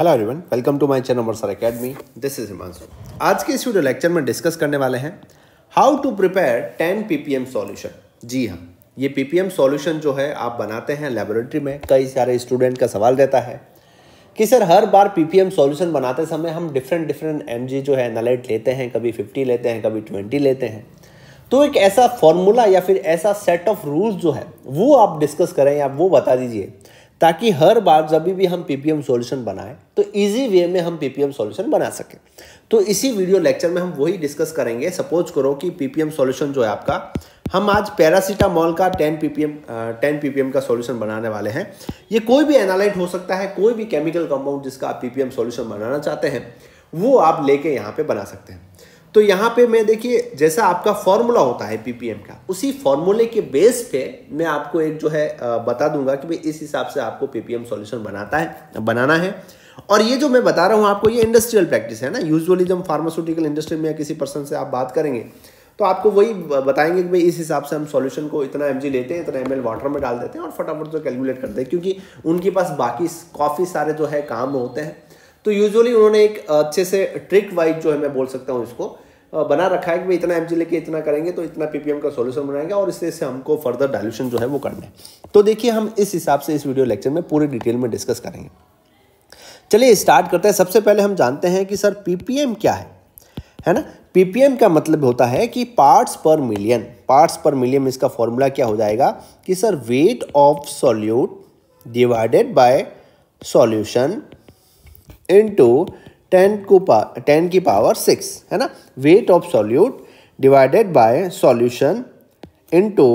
hello everyone welcome to my channel Mercer academy this is Himanshu आज के इस video lecture में डिस्कस करने वाले हैं how to prepare 10 PPM solution जी हाँ ये पीपीएम सॉल्यूशन जो है आप बनाते हैं लेबोरेटरी में कई सारे स्टूडेंट का सवाल रहता है कि सर हर बार पीपीएम सॉल्यूशन बनाते समय हम डिफरेंट डिफरेंट एम जो है नलेट लेते हैं कभी फिफ्टी लेते हैं कभी ट्वेंटी लेते हैं तो एक ऐसा फॉर्मूला या फिर ऐसा सेट ऑफ रूल्स जो है वो आप डिस्कस करें या वो बता दीजिए ताकि हर बार जब भी हम पीपीएम सॉल्यूशन बनाएं तो इजी वे में हम पीपीएम सॉल्यूशन बना सकें तो इसी वीडियो लेक्चर में हम वही डिस्कस करेंगे सपोज करो कि पीपीएम सॉल्यूशन जो है आपका हम आज पैरासीटामॉल का 10 पीपीएम 10 पीपीएम का सॉल्यूशन बनाने वाले हैं ये कोई भी एनालाइट हो सकता है कोई भी केमिकल कंपाउंड जिसका आप पीपीएम सॉल्यूशन बनाना चाहते हैं वो आप लेके यहाँ पे बना सकते हैं तो यहाँ पे मैं देखिए जैसा आपका फॉर्मूला होता है पीपीएम का उसी फॉर्मूले के बेस पे मैं आपको एक जो है बता दूंगा कि भाई इस हिसाब से आपको पीपीएम सॉल्यूशन बनाता है बनाना है और ये जो मैं बता रहा हूँ आपको ये इंडस्ट्रियल प्रैक्टिस है ना यूजुअली जब फार्मास्यूटिकल इंडस्ट्री में या किसी पर्सन से आप बात करेंगे तो आपको वही बताएंगे कि भाई इस हिसाब से हम सॉल्यूशन को इतना एम लेते हैं इतना एम वाटर में डाल देते हैं और फटाफट जो कैलकुलेट करते हैं क्योंकि उनके पास बाकी काफ़ी सारे जो है काम होते हैं तो यूजुअली उन्होंने एक अच्छे से ट्रिक वाइज जो है मैं बोल सकता हूँ इसको बना रखा है कि भाई इतना एम लेके इतना करेंगे तो इतना पीपीएम का सोल्यूशन बनाएंगे और इससे इससे हमको फर्दर डायल्यूशन जो है वो करना है तो देखिए हम इस हिसाब से इस वीडियो लेक्चर में पूरे डिटेल में डिस्कस करेंगे चलिए स्टार्ट करते हैं सबसे पहले हम जानते हैं कि सर पी क्या है है ना पीपीएम का मतलब होता है कि पार्ट्स पर मिलियन पार्ट्स पर मिलियन इसका फॉर्मूला क्या हो जाएगा कि sir weight of solute divided by solution into ten को टेन की पावर सिक्स है ना weight of solute divided by solution into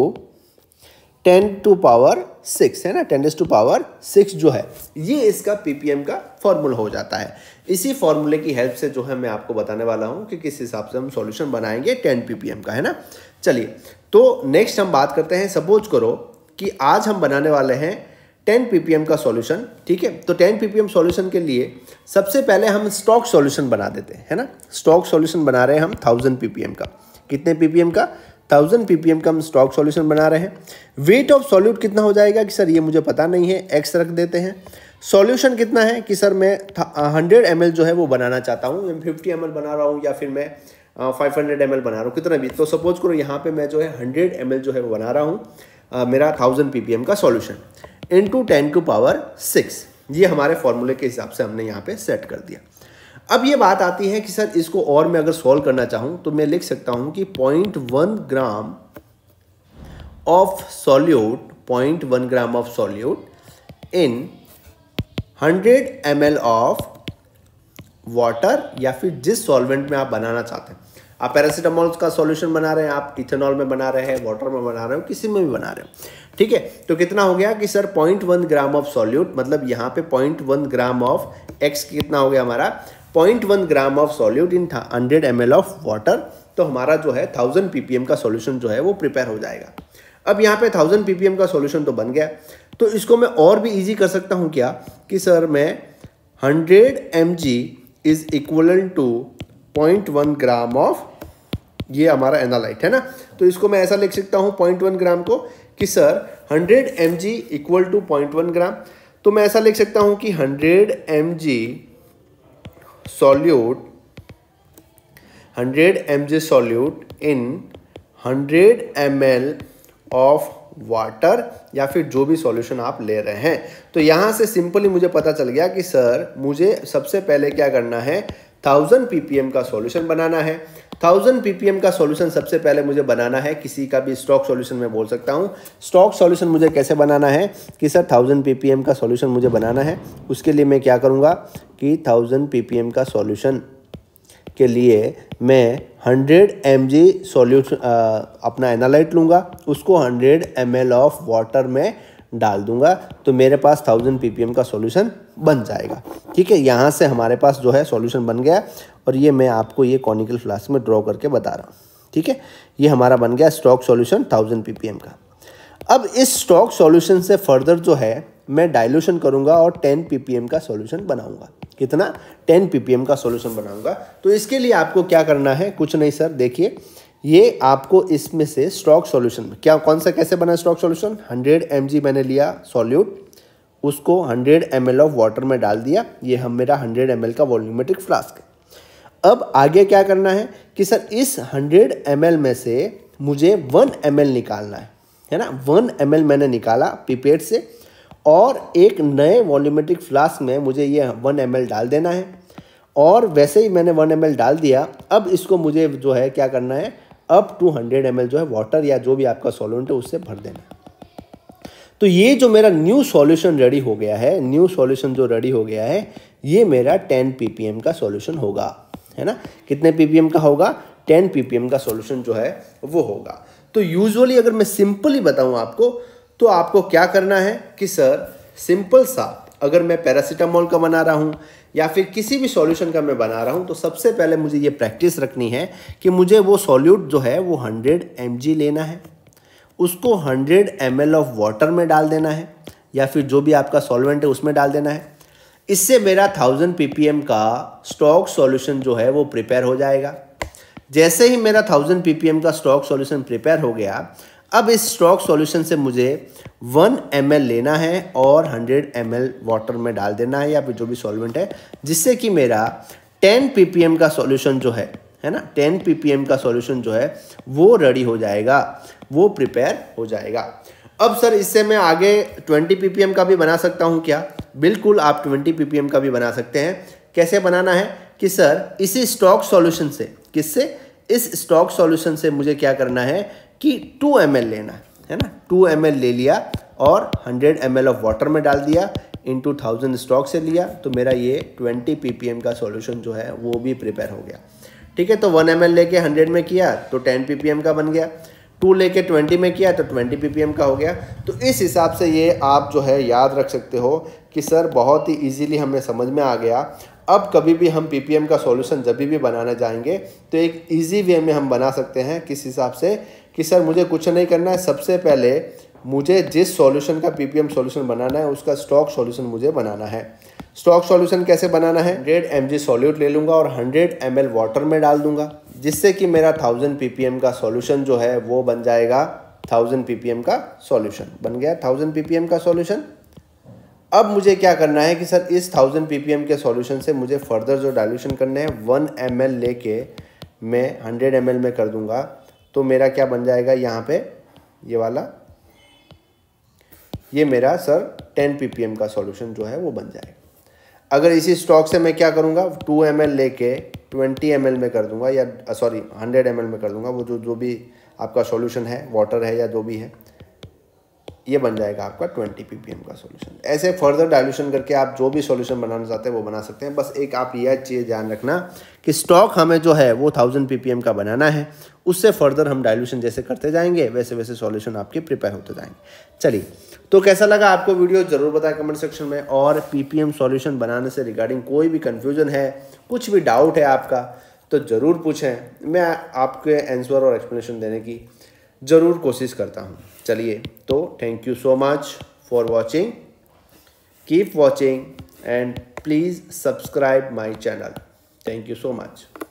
ten to power six है ना टेन टू पावर सिक्स जो है ये इसका पीपीएम का फॉर्मूला हो जाता है इसी फॉर्मूले की हेल्प से जो है मैं आपको बताने वाला हूँ कि किस हिसाब से हम सॉल्यूशन बनाएंगे टेन पीपीएम का है ना चलिए तो नेक्स्ट हम बात करते हैं सपोज करो कि आज हम बनाने वाले हैं टेन पी का सॉल्यूशन ठीक है तो टेन पी सॉल्यूशन के लिए सबसे पहले हम स्टॉक सॉल्यूशन बना देते हैं ना स्टॉक सॉल्यूशन बना रहे हैं हम थाउजेंड पी का कितने पी का थाउजेंड पी का हम स्टॉक सॉल्यूशन बना रहे हैं वेट ऑफ सॉल्यूट कितना हो जाएगा कि सर ये मुझे पता नहीं है एक्स रख देते हैं सॉल्यूशन कितना है कि सर मैं हंड्रेड एम जो है वो बनाना चाहता हूँ फिफ्टी एम बना रहा हूँ या फिर मैं फाइव हंड्रेड एम बना रहा हूँ कितना भी तो सपोज करो यहाँ पे मैं जो है हंड्रेड एम जो है वो बना रहा हूँ मेरा थाउजेंड पी का solution into ten to power six ये हमारे फॉर्मूले के हिसाब से हमने यहाँ पे सेट कर दिया अब ये बात आती है कि सर इसको और मैं अगर सॉल्व करना चाहूँ तो मैं लिख सकता हूँ कि point one gram of solute point one gram of solute in hundred M L of water या फिर जिस सॉल्वेंट में आप बनाना चाहते हैं आप पैरासिटामोल का सॉल्यूशन बना रहे हैं आप इथेनॉल में बना रहे हैं वाटर में बना रहे हो किसी में भी बना रहे हो ठीक है तो कितना हो गया कि sir point one gram of solute मतलब यहाँ पे point one gram of x कितना हो गया हमारा point one gram of solute in hundred M of water तो हमारा जो है थाउजेंड पीपीएम का सॉल्यूशन जो है वो प्रिपेयर हो जाएगा अब यहाँ पे थाउजेंड पीपीएम का सॉल्यूशन तो बन गया तो इसको मैं और भी ईजी कर सकता हूँ क्या कि सर मैं hundred M G is equal to point one gram of ये हमारा एनालाइट है ना तो इसको मैं ऐसा लिख सकता हूँ पॉइंट वन ग्राम को कि sir 100 M G equal to point one gram तो मैं ऐसा लिख सकता हूं कि 100 M G solute hundred M G solute in 100 M L of water या फिर जो भी सॉल्यूशन आप ले रहे हैं तो यहां से सिंपली मुझे पता चल गया कि सर मुझे सबसे पहले क्या करना है थाउजेंड पीपीएम का सॉल्यूशन बनाना है थाउजेंड ppm का सॉल्यूशन सबसे पहले मुझे बनाना है किसी का भी स्टॉक सॉल्यूशन मैं बोल सकता हूँ स्टॉक सॉल्यूशन मुझे कैसे बनाना है कि सर थाउजेंड ppm का सॉल्यूशन मुझे बनाना है उसके लिए मैं क्या करूँगा कि थाउजेंड ppm का सॉल्यूशन के लिए मैं 100 एम जी सोल्यूशन अपना एनालाइट लूँगा उसको 100 एम एल ऑफ वाटर में डाल दूंगा तो मेरे पास 1000 पीपीएम का सॉल्यूशन बन जाएगा ठीक है यहाँ से हमारे पास जो है सॉल्यूशन बन गया और ये मैं आपको ये कॉनिकल फ्लास्क में ड्रॉ करके बता रहा हूँ ठीक है ये हमारा बन गया स्टॉक सॉल्यूशन थाउजेंड पीपीएम का अब इस स्टॉक सॉल्यूशन से फर्दर जो है मैं डाइल्यूशन करूंगा और टेन पीपीएम का सॉल्यूशन बनाऊंगा कितना टेन पीपीएम का सॉल्यूशन बनाऊंगा तो इसके लिए आपको क्या करना है कुछ नहीं सर देखिए ये आपको इसमें से स्टॉक सॉल्यूशन क्या कौन सा कैसे बना स्टॉक सॉल्यूशन 100 एम मैंने लिया सॉल्यूट उसको 100 एम ऑफ वाटर में डाल दिया ये हम मेरा 100 एम का वॉल्यूमेट्रिक फ्लास्क अब आगे क्या करना है कि सर इस हंड्रेड एम में से मुझे वन एम निकालना है है ना वन एम मैंने निकाला पीपेड से और एक नए वॉल्यूमेट्रिक फ्लास्क में मुझे ये वन एम डाल देना है और वैसे ही मैंने वन एम डाल दिया अब इसको मुझे जो है क्या करना है अब टू हंड्रेड एम जो है वाटर या जो भी आपका सॉल्यूंट है उससे भर देना है तो ये जो मेरा न्यू सॉल्यूशन रेडी हो गया है न्यू सॉल्यूशन जो रेडी हो गया है ये मेरा 10 ppm का सॉल्यूशन होगा है ना कितने पीपीएम का होगा टेन पीपीएम का सॉल्यूशन जो है वो होगा तो यूजुअली अगर मैं सिंपली बताऊं आपको तो आपको क्या करना है कि सर सिंपल सा अगर मैं पैरासीटामोल का बना रहा हूँ या फिर किसी भी सॉल्यूशन का मैं बना रहा हूँ तो सबसे पहले मुझे ये प्रैक्टिस रखनी है कि मुझे वो सॉल्यूट जो है वो 100 एम लेना है उसको 100 एम ऑफ वाटर में डाल देना है या फिर जो भी आपका सॉल्वेंट है उसमें डाल देना है इससे मेरा थाउजेंड पी का स्टॉक सॉल्यूशन जो है वो प्रिपेयर हो जाएगा जैसे ही मेरा थाउजेंड पीपीएम का स्टॉक सॉल्यूशन प्रिपेयर हो गया अब इस स्टॉक सॉल्यूशन से मुझे वन एम लेना है और हंड्रेड एम वाटर में डाल देना है या फिर जो भी सॉल्वेंट है जिससे कि मेरा टेन पीपीएम का सॉल्यूशन जो है है ना टेन पीपीएम का सॉल्यूशन जो है वो रेडी हो जाएगा वो प्रिपेयर हो जाएगा अब सर इससे मैं आगे 20 ppm का भी बना सकता हूँ क्या बिल्कुल आप 20 ppm का भी बना सकते हैं कैसे बनाना है कि सर इसी स्टॉक सॉल्यूशन से किससे इस स्टॉक सॉल्यूशन से मुझे क्या करना है कि 2 एम लेना है, है ना 2 एम ले लिया और 100 एम ऑफ वाटर में डाल दिया इन टू थाउजेंड स्टॉक से लिया तो मेरा ये 20 ppm का सॉल्यूशन जो है वो भी प्रिपेयर हो गया ठीक है तो 1 एम लेके 100 में किया तो 10 ppm का बन गया टू लेके ट्वेंटी में किया तो ट्वेंटी पीपीएम का हो गया तो इस हिसाब से ये आप जो है याद रख सकते हो कि सर बहुत ही ईजीली हमें समझ में आ गया अब कभी भी हम पीपीएम का सॉल्यूशन जब भी बनाना जाएंगे तो एक ईजी वे में हम बना सकते हैं किस हिसाब से कि सर मुझे कुछ नहीं करना है सबसे पहले मुझे जिस सॉल्यूशन का पीपीएम सॉल्यूशन बनाना है उसका स्टॉक सॉल्यूशन मुझे बनाना है स्टॉक सॉल्यूशन कैसे बनाना है 100 एम जी सॉल्यूट ले लूँगा और 100 एम एल वाटर में डाल दूंगा जिससे कि मेरा 1000 एम का सॉल्यूशन जो है वो बन जाएगा 1000 एम का सॉल्यूशन बन गया 1000 एम का सॉल्यूशन अब मुझे क्या करना है कि सर इस 1000 एम के सॉल्यूशन से मुझे फर्दर जो डाइल्यूशन करने हैं 1 एमएल लेके मैं एम एल में कर दूंगा तो मेरा क्या बन जाएगा यहाँ पे ये वाला ये मेरा सर पी एम का सॉल्यूशन जो है वो बन जाएगा अगर इसी स्टॉक से मैं क्या करूँगा टू एम एल लेके ट्वेंटी एम में कर दूँगा या सॉरी हंड्रेड एम में कर दूँगा वो जो जो भी आपका सॉल्यूशन है वाटर है या जो भी है ये बन जाएगा आपका 20 ppm का सॉल्यूशन ऐसे फर्दर डाइल्यूशन करके आप जो भी सॉल्यूशन बनाना चाहते हैं वो बना सकते हैं बस एक आप यह चीज़ ध्यान रखना कि स्टॉक हमें जो है वो 1000 ppm का बनाना है उससे फर्दर हम डाइल्यूशन जैसे करते जाएंगे वैसे वैसे सॉल्यूशन आपके प्रिपेयर होते जाएंगे चलिए तो कैसा लगा आपको वीडियो ज़रूर बताएं कमेंट सेक्शन में और पी पी बनाने से रिगार्डिंग कोई भी कन्फ्यूजन है कुछ भी डाउट है आपका तो ज़रूर पूछें मैं आपके आंसर और एक्सप्लेनेशन देने की ज़रूर कोशिश करता हूँ चलिए तो thank you so much for watching keep watching and please subscribe my channel thank you so much